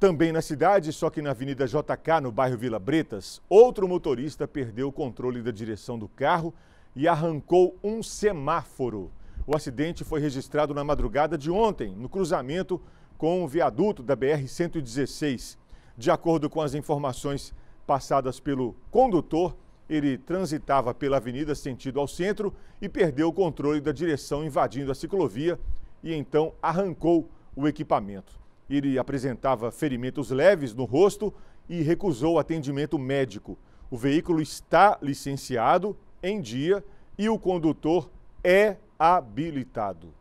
Também na cidade, só que na Avenida JK, no bairro Vila Bretas, outro motorista perdeu o controle da direção do carro e arrancou um semáforo. O acidente foi registrado na madrugada de ontem, no cruzamento com o viaduto da BR-116. De acordo com as informações passadas pelo condutor, ele transitava pela avenida sentido ao centro e perdeu o controle da direção invadindo a ciclovia e então arrancou o equipamento. Ele apresentava ferimentos leves no rosto e recusou atendimento médico. O veículo está licenciado em dia e o condutor é habilitado.